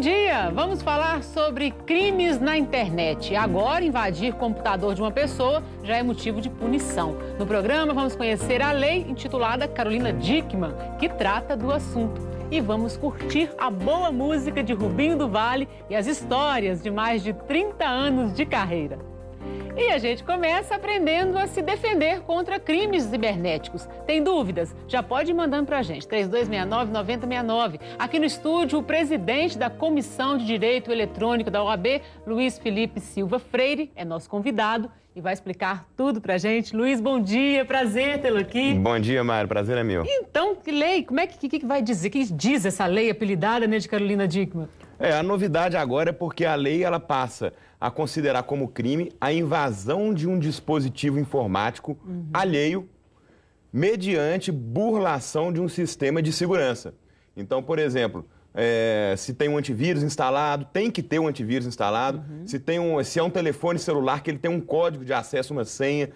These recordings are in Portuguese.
dia! Vamos falar sobre crimes na internet. Agora, invadir computador de uma pessoa já é motivo de punição. No programa, vamos conhecer a lei intitulada Carolina Dickman, que trata do assunto. E vamos curtir a boa música de Rubinho do Vale e as histórias de mais de 30 anos de carreira. E a gente começa aprendendo a se defender contra crimes cibernéticos. Tem dúvidas? Já pode ir mandando para a gente, 3269-9069. Aqui no estúdio, o presidente da Comissão de Direito Eletrônico da OAB, Luiz Felipe Silva Freire, é nosso convidado e vai explicar tudo pra gente. Luiz, bom dia, prazer tê-lo aqui. Bom dia, Mário, prazer é meu. Então, que lei, como é que, que, que vai dizer, que diz essa lei apelidada, né, de Carolina Dickman? É, a novidade agora é porque a lei, ela passa a considerar como crime a invasão de um dispositivo informático uhum. alheio mediante burlação de um sistema de segurança. Então, por exemplo, é, se tem um antivírus instalado, tem que ter um antivírus instalado. Uhum. Se, tem um, se é um telefone celular, que ele tem um código de acesso, uma senha.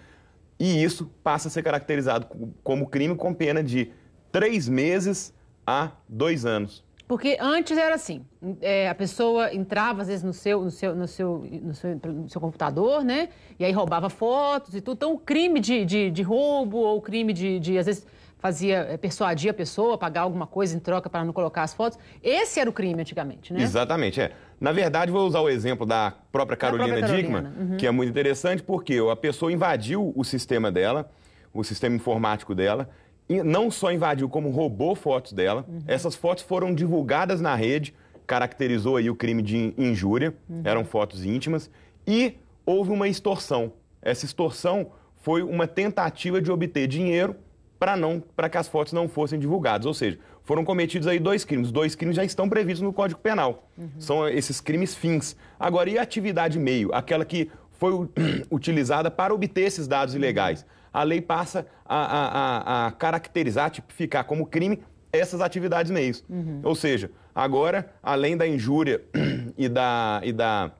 E isso passa a ser caracterizado como crime com pena de três meses a dois anos. Porque antes era assim, é, a pessoa entrava às vezes no seu, no seu, no seu, no seu, no seu, computador, né? E aí roubava fotos e tudo. Então crime de, de, de roubo ou crime de, de às vezes fazia, eh, persuadia a pessoa a pagar alguma coisa em troca para não colocar as fotos. Esse era o crime antigamente, né? Exatamente, é. Na verdade, vou usar o exemplo da própria Carolina, Carolina. Dickman, uhum. que é muito interessante porque a pessoa invadiu o sistema dela, o sistema informático dela, e não só invadiu, como roubou fotos dela. Uhum. Essas fotos foram divulgadas na rede, caracterizou aí o crime de injúria, uhum. eram fotos íntimas, e houve uma extorsão. Essa extorsão foi uma tentativa de obter dinheiro para não para que as fotos não fossem divulgadas. Ou seja, foram cometidos aí dois crimes. Dois crimes já estão previstos no Código Penal. Uhum. São esses crimes fins. Agora, e a atividade meio? Aquela que foi utilizada para obter esses dados uhum. ilegais. A lei passa a, a, a caracterizar, tipificar como crime essas atividades meios. Uhum. Ou seja, agora, além da injúria e da. E da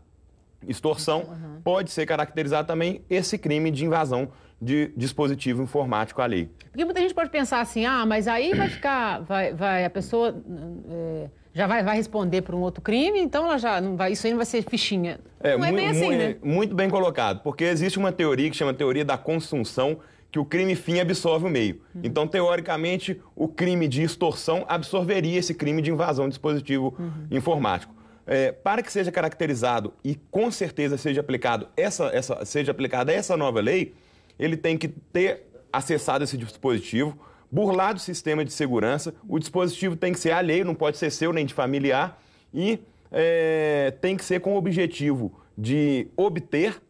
extorsão, uhum. pode ser caracterizado também esse crime de invasão de dispositivo informático à lei. Porque muita gente pode pensar assim, ah, mas aí vai ficar, vai, vai a pessoa é, já vai, vai responder por um outro crime, então ela já não vai, isso aí não vai ser fichinha. É, não é bem assim, né? Muito bem colocado, porque existe uma teoria que chama teoria da consunção, que o crime fim absorve o meio. Uhum. Então, teoricamente, o crime de extorsão absorveria esse crime de invasão de dispositivo uhum. informático. É, para que seja caracterizado e com certeza seja aplicado essa, essa, seja aplicada essa nova lei, ele tem que ter acessado esse dispositivo, burlado o sistema de segurança, o dispositivo tem que ser alheio, não pode ser seu nem de familiar, e é, tem que ser com o objetivo de obter,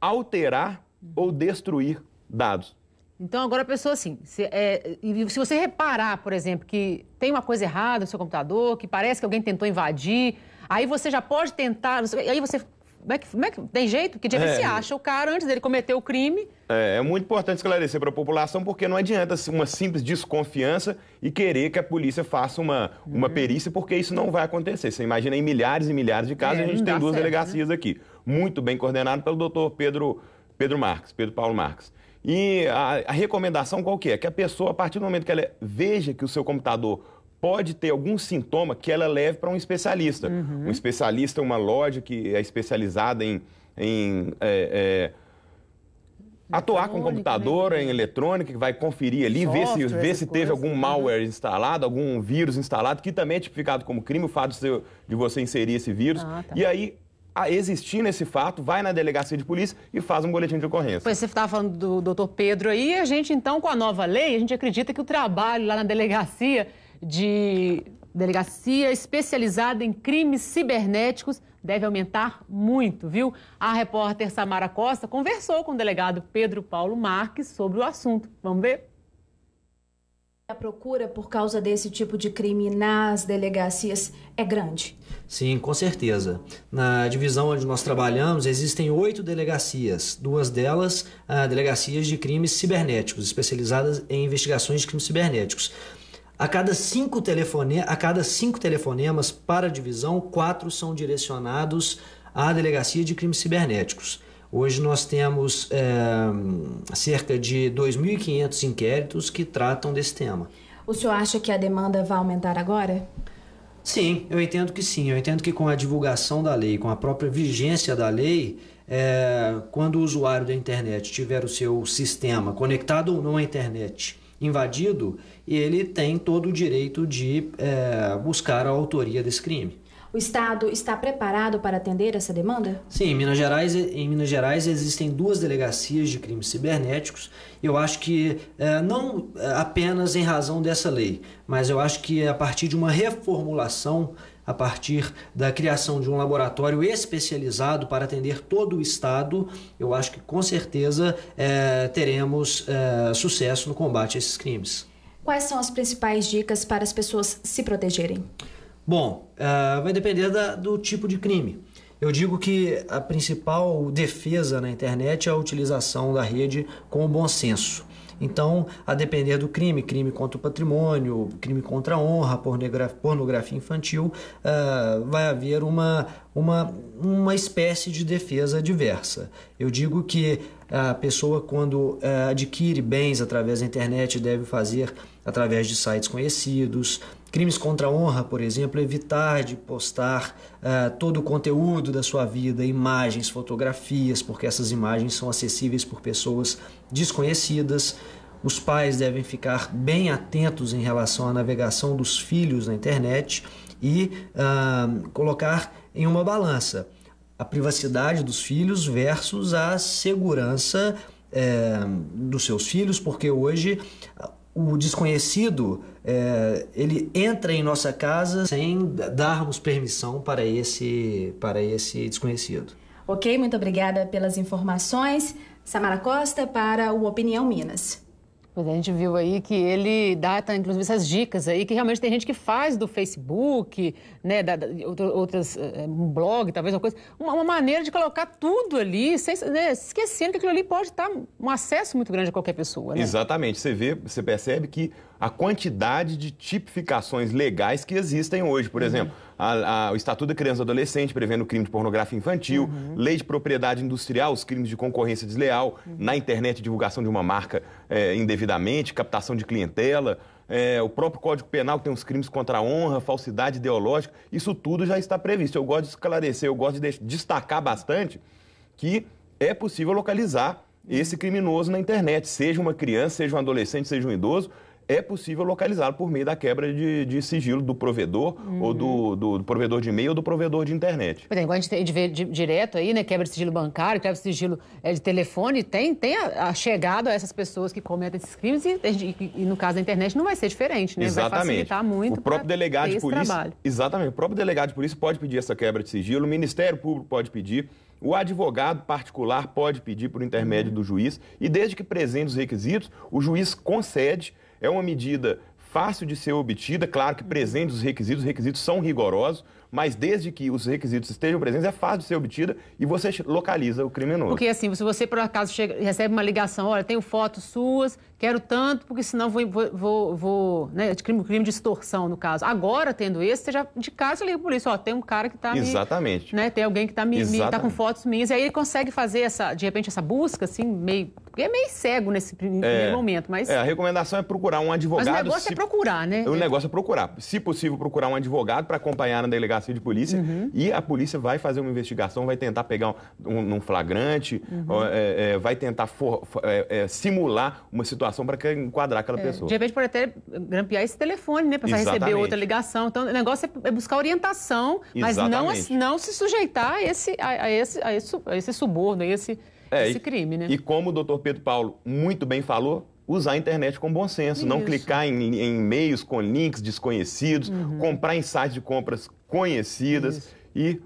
alterar ou destruir dados. Então, agora a pessoa, assim, se, é, se, você reparar, por exemplo, que tem uma coisa errada no seu computador, que parece que alguém tentou invadir, Aí você já pode tentar. Aí você como é, que, como é que, tem jeito? Que dia é. se acha o cara antes dele cometer o crime? É, é muito importante esclarecer para a população, porque não adianta uma simples desconfiança e querer que a polícia faça uma, uma uhum. perícia, porque isso não vai acontecer. Você imagina em milhares e milhares de casos, é, a gente tem duas certo, né? delegacias né? aqui, muito bem coordenado pelo doutor Pedro, Pedro Marques, Pedro Paulo Marques. E a, a recomendação qual que é? Que a pessoa, a partir do momento que ela veja que o seu computador pode ter algum sintoma que ela leve para um especialista. Uhum. Um especialista, é uma loja que é especializada em, em é, é, atuar com computador, né? em eletrônica, que vai conferir ali, ver se, ver se teve algum né? malware instalado, algum vírus instalado, que também é tipificado como crime, o fato de, de você inserir esse vírus. Ah, tá. E aí a existir nesse fato, vai na delegacia de polícia e faz um boletim de ocorrência. Pois você estava falando do doutor Pedro aí, a gente então, com a nova lei, a gente acredita que o trabalho lá na delegacia de delegacia especializada em crimes cibernéticos deve aumentar muito, viu? A repórter Samara Costa conversou com o delegado Pedro Paulo Marques sobre o assunto. Vamos ver? A procura por causa desse tipo de crime nas delegacias é grande. Sim, com certeza. Na divisão onde nós trabalhamos, existem oito delegacias, duas delas ah, delegacias de crimes cibernéticos, especializadas em investigações de crimes cibernéticos. A cada cinco, telefone... a cada cinco telefonemas para a divisão, quatro são direcionados à Delegacia de Crimes Cibernéticos. Hoje nós temos é, cerca de 2.500 inquéritos que tratam desse tema. O senhor acha que a demanda vai aumentar agora? Sim, eu entendo que sim. Eu entendo que com a divulgação da lei, com a própria vigência da lei, é, quando o usuário da internet tiver o seu sistema conectado ou não à internet invadido, ele tem todo o direito de é, buscar a autoria desse crime. O Estado está preparado para atender essa demanda? Sim, em Minas, Gerais, em Minas Gerais existem duas delegacias de crimes cibernéticos. Eu acho que é, não eh, apenas em razão dessa lei, mas eu acho que a partir de uma reformulação a partir da criação de um laboratório especializado para atender todo o Estado, eu acho que com certeza é, teremos é, sucesso no combate a esses crimes. Quais são as principais dicas para as pessoas se protegerem? Bom, é, vai depender da, do tipo de crime. Eu digo que a principal defesa na internet é a utilização da rede com o bom senso. Então, a depender do crime, crime contra o patrimônio, crime contra a honra, pornografia, infantil, uh, vai haver uma, uma, uma espécie de defesa diversa. Eu digo que a pessoa, quando uh, adquire bens através da internet, deve fazer através de sites conhecidos, crimes contra a honra, por exemplo, evitar de postar uh, todo o conteúdo da sua vida, imagens, fotografias, porque essas imagens são acessíveis por pessoas desconhecidas. Os pais devem ficar bem atentos em relação à navegação dos filhos na internet e uh, colocar em uma balança a privacidade dos filhos versus a segurança é, dos seus filhos, porque hoje o desconhecido é, ele entra em nossa casa sem darmos permissão para esse para esse desconhecido. Ok, muito obrigada pelas informações, Samara Costa para o Opinião Minas. Pois é, a gente viu aí que ele dá, tá, inclusive, essas dicas aí, que realmente tem gente que faz do Facebook, né, da, da, outras, eh, um blog, talvez uma coisa, uma, uma, maneira de colocar tudo ali, sem, né, esquecendo que aquilo ali pode estar tá um acesso muito grande a qualquer pessoa. Né? Exatamente. Você vê, você percebe que a quantidade de tipificações legais que existem hoje. Por uhum. exemplo, a, a, o Estatuto da Criança e Adolescente prevendo o crime de pornografia infantil, uhum. lei de propriedade industrial, os crimes de concorrência desleal, uhum. na internet divulgação de uma marca é, indevidamente, captação de clientela. É, o próprio Código Penal tem os crimes contra a honra, falsidade ideológica, isso tudo já está previsto. Eu gosto de esclarecer, eu gosto de destacar bastante que é possível localizar uhum. esse criminoso na internet, seja uma criança, seja um adolescente, seja um idoso, é possível localizá-lo por meio da quebra de, de sigilo do provedor uhum. ou do, do, do, provedor de e-mail ou do provedor de internet. Por exemplo, é, a gente vê direto aí, né, quebra de sigilo bancário, quebra de sigilo é, de telefone, tem, tem a, a, chegada a essas pessoas que cometem esses crimes e, e, e, no caso da internet não vai ser diferente, né? Exatamente. Vai facilitar muito o próprio delegado de polícia, trabalho. Exatamente, o próprio delegado de polícia pode pedir essa quebra de sigilo, o Ministério Público pode pedir, o advogado particular pode pedir por intermédio uhum. do juiz e desde que presente os requisitos, o juiz concede é uma medida fácil de ser obtida, claro que presente os requisitos, os requisitos são rigorosos, mas desde que os requisitos estejam presentes, é fácil de ser obtida e você localiza o criminoso. Porque assim, se você por acaso chega, recebe uma ligação, olha, tenho fotos suas, quero tanto, porque senão vou, vou, vou né, crime, crime de extorsão no caso. Agora, tendo esse, você já de casa liga a polícia, ó, tem um cara que está Exatamente. né, tem alguém que está me, me, tá com fotos minhas, e aí ele consegue fazer essa, de repente, essa busca, assim, meio porque é meio cego nesse primeiro é, momento, mas... É, a recomendação é procurar um advogado... Mas o negócio se... é procurar, né? O negócio é procurar. Se possível, procurar um advogado para acompanhar na delegacia de polícia uhum. e a polícia vai fazer uma investigação, vai tentar pegar um, um flagrante, uhum. é, é, vai tentar for, é, é, simular uma situação para enquadrar aquela é. pessoa. De repente pode até grampear esse telefone, né? Para receber outra ligação. Então, o negócio é buscar orientação, mas não, não se sujeitar a esse, a, a esse, a esse, a esse suborno, a esse é, esse crime, né? E, e como o doutor Pedro Paulo muito bem falou, usar a internet com bom senso, Isso. não clicar em, em e-mails com links desconhecidos, uhum. comprar em sites de compras conhecidas Isso. e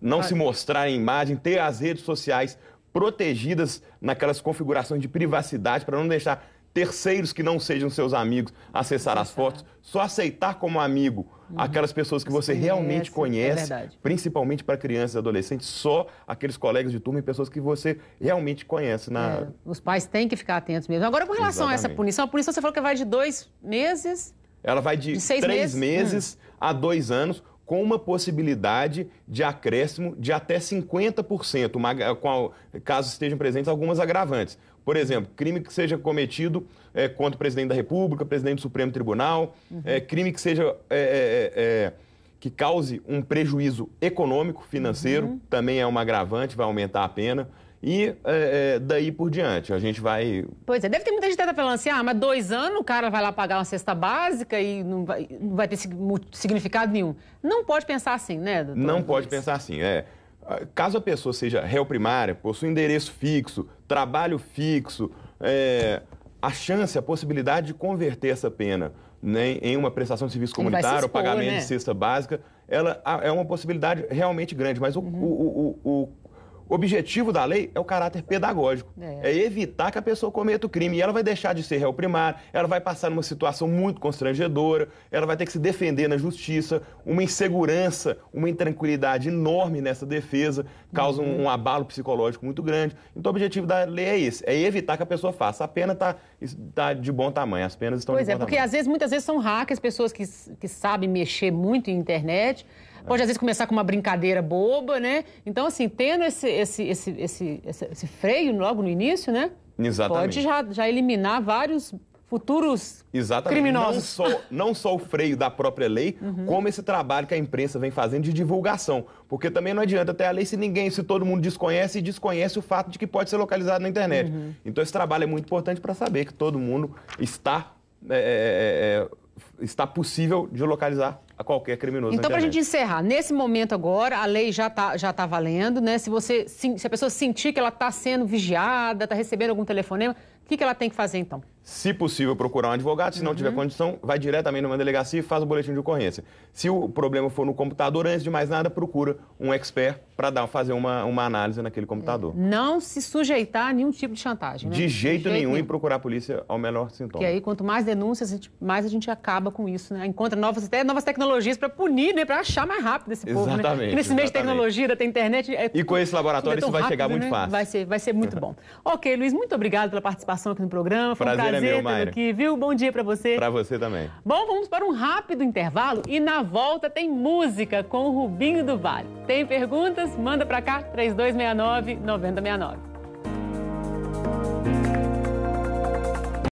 não Olha. Ah. se mostrar em imagem, ter as redes sociais protegidas naquelas configurações de privacidade para não deixar terceiros que não sejam seus amigos acessar as fotos, só aceitar como amigo uhum. aquelas pessoas que você realmente é conhece, é principalmente para crianças e adolescentes, só aqueles colegas de turma e pessoas que você realmente conhece. Na... É, os pais têm que ficar atentos mesmo. Agora, com relação Exatamente. a essa punição, a punição você falou que vai de dois meses... Ela vai de, de três meses, meses hum. a dois anos, com uma possibilidade de acréscimo de até 50%, uma, com a, caso estejam presentes algumas agravantes. Por exemplo, crime que seja cometido é, contra o presidente da República, presidente do Supremo Tribunal, uhum. é, crime que seja é, é, é, é que cause um prejuízo econômico, financeiro, uhum. também é um agravante, vai aumentar a pena. E é, daí por diante, a gente vai. Pois é, deve ter muita gente até falando assim: ah, mas dois anos o cara vai lá pagar uma cesta básica e não vai, não vai ter significado nenhum. Não pode pensar assim, né, doutor? Não pode pensar assim. É, ah, caso a pessoa seja réu primária, possui endereço fixo, trabalho fixo, é, a chance, a possibilidade de converter essa pena né, em uma prestação de serviço comunitário, expor, ou pagamento né? de cesta básica, ela é uma possibilidade realmente grande. Mas o, uhum. o, o, o o objetivo da lei é o caráter pedagógico, é. é. evitar que a pessoa cometa o crime. E ela vai deixar de ser réu primário, ela vai passar numa situação muito constrangedora, ela vai ter que se defender na justiça, uma insegurança, uma intranquilidade enorme nessa defesa, causa uhum. um, abalo psicológico muito grande. Então, o objetivo da lei é esse, é evitar que a pessoa faça. A pena está tá de bom tamanho, as penas estão pois de é, bom tamanho. Pois é, porque às vezes, muitas vezes são hackers, pessoas que, que sabem mexer muito em internet, Pode, às vezes, começar com uma brincadeira boba, né? Então, assim, tendo esse, esse, esse, esse, esse freio logo no início, né? Exatamente. Pode já, já eliminar vários futuros Exatamente. criminosos. Não só, não só o freio da própria lei, uhum. como esse trabalho que a imprensa vem fazendo de divulgação. Porque também não adianta ter a lei se ninguém, se todo mundo desconhece e desconhece o fato de que pode ser localizado na internet. Uhum. Então esse trabalho é muito importante para saber que todo mundo está, é, é, é, é está possível de localizar a qualquer criminoso. Então, para a gente encerrar, nesse momento agora, a lei já está já tá valendo, né? Se, você, se a pessoa sentir que ela está sendo vigiada, está recebendo algum telefonema, o que, que ela tem que fazer então? se possível, procurar um advogado. Se não uhum. tiver condição, vai diretamente numa delegacia e faz o boletim de ocorrência. Se o problema for no computador, antes de mais nada, procura um expert para fazer uma, uma análise naquele é, computador. Não se sujeitar a nenhum tipo de chantagem. Né? De, jeito de, jeito nenhum, e procurar a polícia ao melhor sintoma. E aí, quanto mais denúncias, mais a gente acaba com isso, né? Encontra novas, até novas tecnologias para punir, né? Para achar mais rápido esse povo. Né? Exatamente. Né? nesse meio de tecnologia, da internet. É e com esse laboratório, é isso vai rápido, chegar né? muito fácil. Vai ser, vai ser muito bom. ok, Luiz, muito obrigado pela participação aqui no programa. Foi prazer um prazer é prazer tê-lo aqui, viu? Bom dia para você. Para você também. Bom, vamos para um rápido intervalo e na volta tem música com o Rubinho do Vale. Tem perguntas? Manda para cá, 3269-9069.